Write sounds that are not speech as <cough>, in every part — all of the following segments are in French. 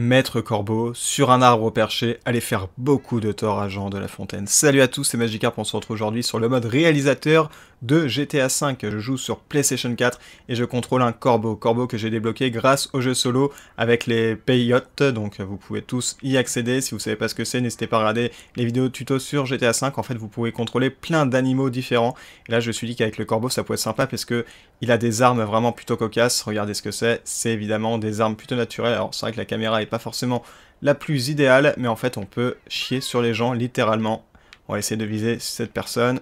Maître Corbeau, sur un arbre perché, allait faire beaucoup de tort à Jean de la Fontaine. Salut à tous, c'est Magikarp, on se retrouve aujourd'hui sur le mode réalisateur de GTA V. Je joue sur PlayStation 4 et je contrôle un corbeau. Corbeau que j'ai débloqué grâce au jeu solo avec les Payottes. donc vous pouvez tous y accéder. Si vous savez pas ce que c'est, n'hésitez pas à regarder les vidéos tuto sur GTA V. En fait, vous pouvez contrôler plein d'animaux différents. Et là, je me suis dit qu'avec le corbeau, ça pourrait être sympa parce que il a des armes vraiment plutôt cocasses. Regardez ce que c'est. C'est évidemment des armes plutôt naturelles. Alors, c'est vrai que la caméra est pas forcément la plus idéale, mais en fait on peut chier sur les gens littéralement. On va essayer de viser cette personne.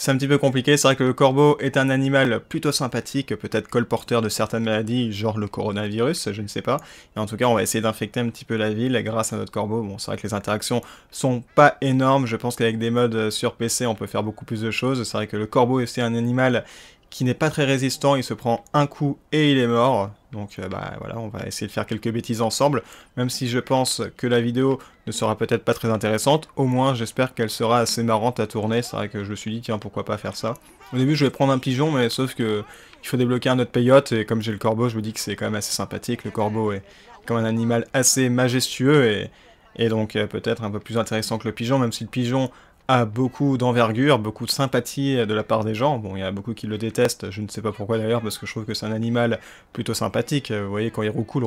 C'est un petit peu compliqué, c'est vrai que le corbeau est un animal plutôt sympathique, peut-être colporteur de certaines maladies, genre le coronavirus, je ne sais pas. Et en tout cas, on va essayer d'infecter un petit peu la ville grâce à notre corbeau. Bon, c'est vrai que les interactions sont pas énormes, je pense qu'avec des modes sur PC, on peut faire beaucoup plus de choses. C'est vrai que le corbeau est un animal qui n'est pas très résistant, il se prend un coup et il est mort. Donc euh, bah voilà, on va essayer de faire quelques bêtises ensemble, même si je pense que la vidéo ne sera peut-être pas très intéressante, au moins j'espère qu'elle sera assez marrante à tourner, c'est vrai que je me suis dit tiens pourquoi pas faire ça. Au début je vais prendre un pigeon, mais sauf que il faut débloquer un autre payote, et comme j'ai le corbeau, je vous dis que c'est quand même assez sympathique, le corbeau est comme un animal assez majestueux, et, donc euh, peut-être un peu plus intéressant que le pigeon, même si le pigeon a beaucoup d'envergure, beaucoup de sympathie de la part des gens. Bon, il y a beaucoup qui le détestent, je ne sais pas pourquoi d'ailleurs, parce que je trouve que c'est un animal plutôt sympathique. Vous voyez, quand il roucoule,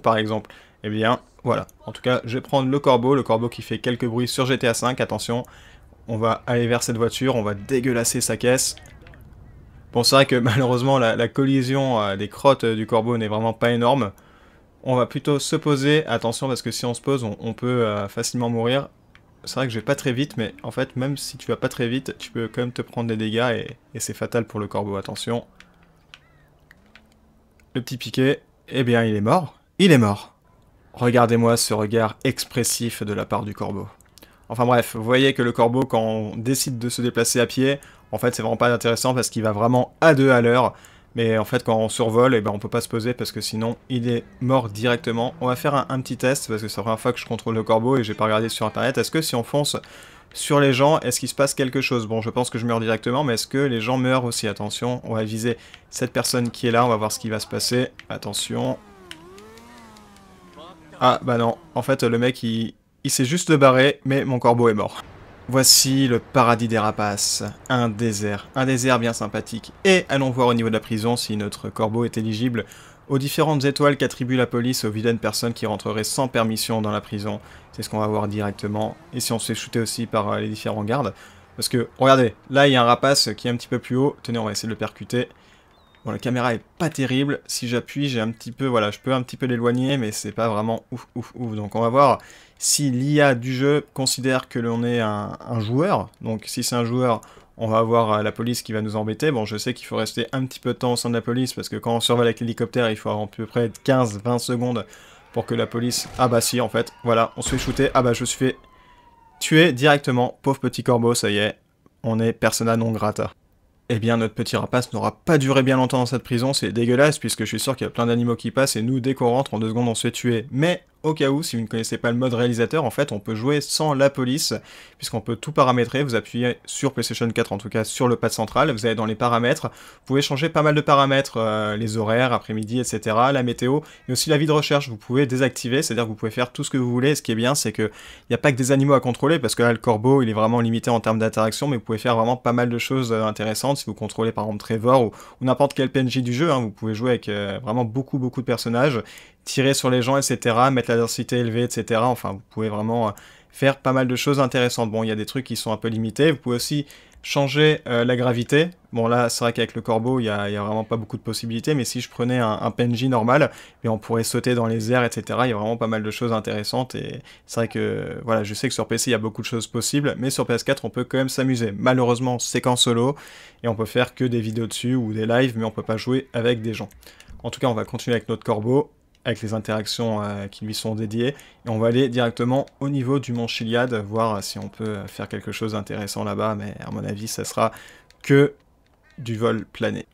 par exemple, eh bien, voilà. En tout cas, je vais prendre le corbeau, le corbeau qui fait quelques bruits sur GTA V, attention. On va aller vers cette voiture, on va dégueulasser sa caisse. Bon, c'est vrai que malheureusement, la, collision des crottes du corbeau n'est vraiment pas énorme. On va plutôt se poser, attention parce que si on se pose, on, peut facilement mourir c'est vrai que je vais pas très vite, mais en fait, même si tu vas pas très vite, tu peux quand même te prendre des dégâts et, c'est fatal pour le corbeau, attention. Le petit piqué, eh bien il est mort. Il est mort. Regardez-moi ce regard expressif de la part du corbeau. Enfin bref, vous voyez que le corbeau, quand on décide de se déplacer à pied, en fait c'est vraiment pas intéressant parce qu'il va vraiment à deux à l'heure. Mais en fait, quand on survole, et eh ben, on peut pas se poser parce que sinon, il est mort directement. On va faire un, petit test parce que c'est la première fois que je contrôle le corbeau et j'ai pas regardé sur internet. Est-ce que si on fonce sur les gens, est-ce qu'il se passe quelque chose Bon, je pense que je meurs directement, mais est-ce que les gens meurent aussi Attention, on va viser cette personne qui est là, on va voir ce qui va se passer. Attention. Ah, bah non. En fait, le mec, il s'est juste barré, mais mon corbeau est mort. Voici le paradis des rapaces, un désert, un désert bien sympathique. Et allons voir au niveau de la prison si notre corbeau est éligible aux différentes étoiles qu'attribue la police aux vilaines personnes qui rentreraient sans permission dans la prison. C'est ce qu'on va voir directement. Et si on se fait shooter aussi par euh, les différents gardes. Parce que, regardez, là il y a un rapace qui est un petit peu plus haut. Tenez, on va essayer de le percuter. Bon, la caméra est pas terrible. Si j'appuie, j'ai un petit peu, voilà, je peux un petit peu l'éloigner, mais c'est pas vraiment ouf, ouf, ouf. Donc on va voir si l'IA du jeu considère que l'on est un, joueur. Donc si c'est un joueur, on va avoir euh, la police qui va nous embêter. Bon, je sais qu'il faut rester un petit peu de temps au sein de la police, parce que quand on survole avec l'hélicoptère, il faut avoir à peu près 15-20 secondes pour que la police... Ah bah si, en fait, voilà, on se fait shooter. Ah bah je suis fait tuer directement. Pauvre petit corbeau, ça y est, on est persona non grata eh bien notre petit rapace n'aura pas duré bien longtemps dans cette prison, c'est dégueulasse puisque je suis sûr qu'il y a plein d'animaux qui passent et nous dès qu'on rentre en deux secondes on se fait tuer. Mais au cas où, si vous ne connaissez pas le mode réalisateur, en fait, on peut jouer sans la police, puisqu'on peut tout paramétrer. Vous appuyez sur PlayStation 4, en tout cas sur le pad central, vous allez dans les paramètres, vous pouvez changer pas mal de paramètres, euh, les horaires, après-midi, etc., la météo, et aussi la vie de recherche. Vous pouvez désactiver, c'est-à-dire que vous pouvez faire tout ce que vous voulez. Ce qui est bien, c'est qu'il n'y a pas que des animaux à contrôler, parce que là, le corbeau, il est vraiment limité en termes d'interaction, mais vous pouvez faire vraiment pas mal de choses euh, intéressantes. Si vous contrôlez par exemple Trevor ou, n'importe quel PNJ du jeu, hein, vous pouvez jouer avec euh, vraiment beaucoup, beaucoup de personnages, tirer sur les gens, etc., mettre la densité élevée, etc. Enfin, vous pouvez vraiment euh, faire pas mal de choses intéressantes. Bon, il y a des trucs qui sont un peu limités. Vous pouvez aussi changer euh, la gravité. Bon, là, c'est vrai qu'avec le corbeau, il n'y a, vraiment pas beaucoup de possibilités, mais si je prenais un, PNJ normal, eh on pourrait sauter dans les airs, etc. Il y a vraiment pas mal de choses intéressantes, et c'est vrai que, voilà, je sais que sur PC, il y a beaucoup de choses possibles, mais sur PS4, on peut quand même s'amuser. Malheureusement, c'est qu'en solo, et on peut faire que des vidéos dessus ou des lives, mais on peut pas jouer avec des gens. En tout cas, on va continuer avec notre corbeau avec les interactions euh, qui lui sont dédiées. Et on va aller directement au niveau du mont Chiliade, voir si on peut faire quelque chose d'intéressant là-bas, mais à mon avis, ça sera que du vol plané.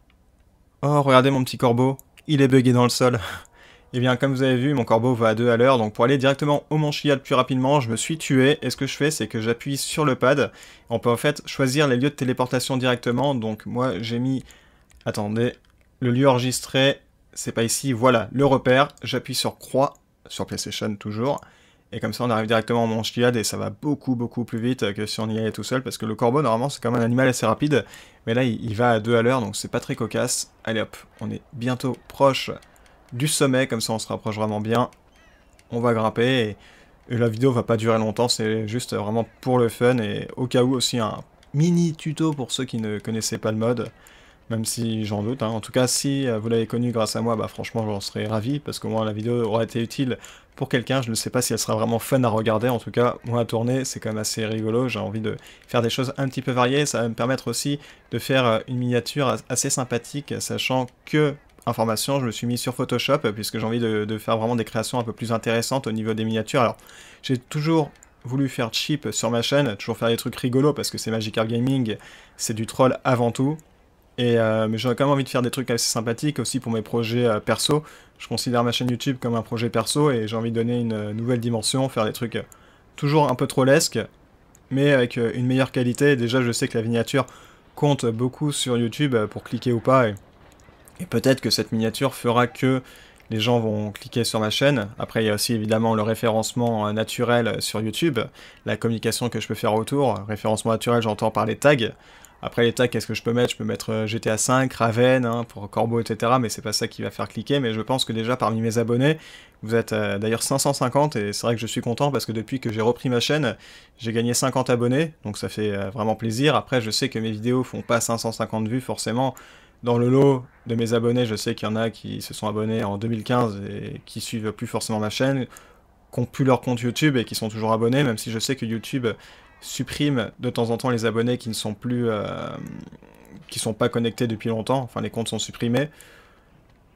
Oh, regardez mon petit corbeau, il est bugué dans le sol. <laughs> Eh bien, comme vous avez vu, mon corbeau va à deux à l'heure, donc pour aller directement au mont Chiliad plus rapidement, je me suis tué, et ce que je fais, c'est que j'appuie sur le pad. On peut en fait choisir les lieux de téléportation directement, donc moi, j'ai mis... Attendez, le lieu enregistré, c'est pas ici, voilà le repère, j'appuie sur croix, sur PlayStation toujours, et comme ça on arrive directement au mon et ça va beaucoup beaucoup plus vite que si on y allait tout seul, parce que le corbeau normalement c'est quand même un animal assez rapide, mais là il, va à deux à l'heure, donc c'est pas très cocasse. Allez hop, on est bientôt proche du sommet, comme ça on se rapproche vraiment bien, on va grimper, et, et la vidéo va pas durer longtemps, c'est juste vraiment pour le fun, et au cas où aussi un mini tuto pour ceux qui ne connaissaient pas le mode, même si j'en doute. Hein. En tout cas, si euh, vous l'avez connu grâce à moi, bah franchement, j'en serais ravi, parce que moi la vidéo aurait été utile pour quelqu'un. Je ne sais pas si elle sera vraiment fun à regarder. En tout cas, moi, à tourner, c'est quand même assez rigolo. J'ai envie de faire des choses un petit peu variées. Ça va me permettre aussi de faire euh, une miniature assez sympathique, sachant que information, je me suis mis sur Photoshop, puisque j'ai envie de, faire vraiment des créations un peu plus intéressantes au niveau des miniatures. Alors, j'ai toujours voulu faire cheap sur ma chaîne, toujours faire des trucs rigolos parce que c'est Magic Magikarp Gaming, c'est du troll avant tout. Euh, mais j'aurais quand même envie de faire des trucs assez sympathiques aussi pour mes projets euh, perso. Je considère ma chaîne YouTube comme un projet perso et j'ai envie de donner une euh, nouvelle dimension, faire des trucs toujours un peu trop lesques mais avec une meilleure qualité. Déjà, je sais que la miniature compte beaucoup sur YouTube pour cliquer ou pas. Et, et peut-être que cette miniature fera que les gens vont cliquer sur ma chaîne. Après, il y a aussi évidemment le référencement naturel sur YouTube, la communication que je peux faire autour. Référencement naturel, j'entends par les tags. Après les tags, qu'est-ce que je peux mettre Je peux mettre euh, GTA 5, Raven, hein, pour Corbeau, etc. Mais c'est pas ça qui va faire cliquer. Mais je pense que déjà parmi mes abonnés, vous êtes euh, d'ailleurs 550 et c'est vrai que je suis content parce que depuis que j'ai repris ma chaîne, j'ai gagné 50 abonnés. Donc ça fait euh, vraiment plaisir. Après, je sais que mes vidéos font pas 550 vues forcément. Dans le lot de mes abonnés, je sais qu'il y en a qui se sont abonnés en 2015 et qui suivent plus forcément ma chaîne, qui plus leur compte YouTube et qui sont toujours abonnés, même si je sais que YouTube supprime de temps en temps les abonnés qui ne sont plus, euh, qui sont pas connectés depuis longtemps. Enfin, les comptes sont supprimés.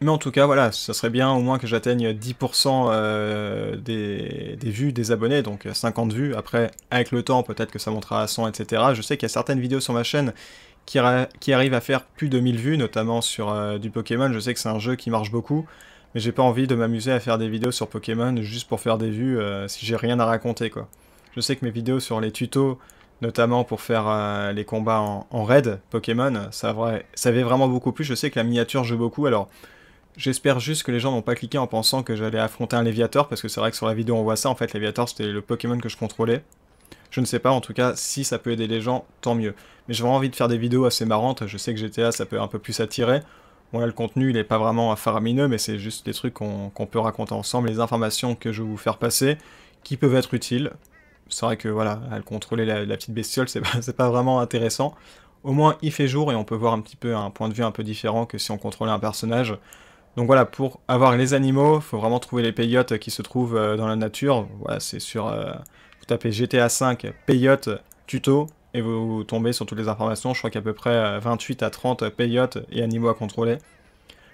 Mais en tout cas, voilà, ce serait bien au moins que j'atteigne 10% euh, des, des, vues des abonnés, donc 50 vues. Après, avec le temps, peut-être que ça montera à 100, etc. Je sais qu'il y a certaines vidéos sur ma chaîne qui, qui arrivent à faire plus de 1000 vues, notamment sur euh, du Pokémon. Je sais que c'est un jeu qui marche beaucoup, mais j'ai pas envie de m'amuser à faire des vidéos sur Pokémon juste pour faire des vues si j'ai rien à raconter, quoi. Je sais que mes vidéos sur les tutos, notamment pour faire euh, les combats en, raid Pokémon, ça, avait vraiment beaucoup plu. Je sais que la miniature joue beaucoup, alors j'espère juste que les gens n'ont pas cliqué en pensant que j'allais affronter un Léviator, parce que c'est vrai que sur la vidéo on voit ça, en fait Léviator c'était le Pokémon que je contrôlais. Je ne sais pas, en tout cas, si ça peut aider les gens, tant mieux. Mais j'ai vraiment envie de faire des vidéos assez marrantes, je sais que GTA ça peut un peu plus attirer. Bon là le contenu il n'est pas vraiment faramineux, mais c'est juste des trucs qu'on peut raconter ensemble, les informations que je vais vous faire passer, qui peuvent être utiles c'est vrai que voilà, à contrôler la, petite bestiole, c'est pas, <laughs> pas vraiment intéressant. Au moins, il fait jour et on peut voir un petit peu un point de vue un peu différent que si on contrôlait un personnage. Donc voilà, pour avoir les animaux, il faut vraiment trouver les payotes qui se trouvent euh, dans la nature. Voilà, c'est sur... Euh, vous tapez GTA 5 peyote, tuto, et vous tombez sur toutes les informations. Je crois qu'à peu près 28 euh, à 30 payotes et animaux à contrôler.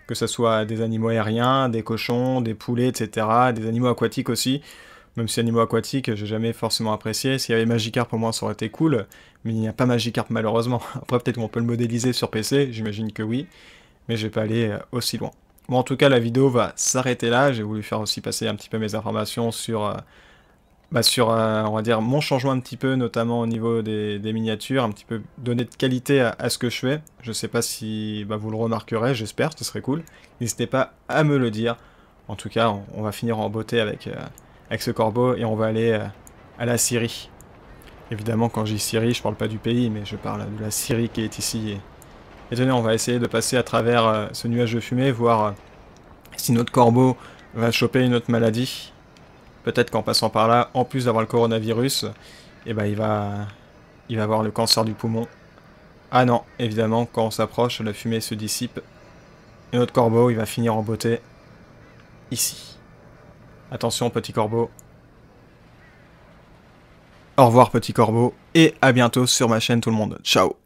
Que ce soit des animaux aériens, des cochons, des poulets, etc. Des animaux aquatiques aussi même si animaux aquatiques, j'ai jamais forcément apprécié. S'il y avait Magikarp, pour moi, ça aurait été cool, mais il n'y a pas Magicarp malheureusement. <laughs> Après, peut-être qu'on peut le modéliser sur PC, j'imagine que oui, mais je vais pas aller euh, aussi loin. Bon, en tout cas, la vidéo va s'arrêter là. J'ai voulu faire aussi passer un petit peu mes informations sur, euh, bah sur euh, on va dire, mon changement un petit peu, notamment au niveau des, miniatures, un petit peu donner de qualité à, ce que je fais. Je sais pas si bah, vous le remarquerez, j'espère, ce serait cool. N'hésitez pas à me le dire. En tout cas, on, va finir en beauté avec avec ce corbeau et on va aller euh, à la Syrie. Évidemment, quand j'ai Syrie, je parle pas du pays, mais je parle de la Syrie qui est ici. Et, on va essayer de passer à travers euh, ce nuage de fumée, voir euh, si notre corbeau va choper une autre maladie. Peut-être qu'en passant par là, en plus d'avoir le coronavirus, Et eh ben, il, va, il va avoir le cancer du poumon. Ah non, évidemment, quand on s'approche, la fumée se dissipe. Et notre corbeau, il va finir en beauté ici. Attention, petit corbeau. Au revoir, petit corbeau. Et à bientôt sur ma chaîne, tout le monde. Ciao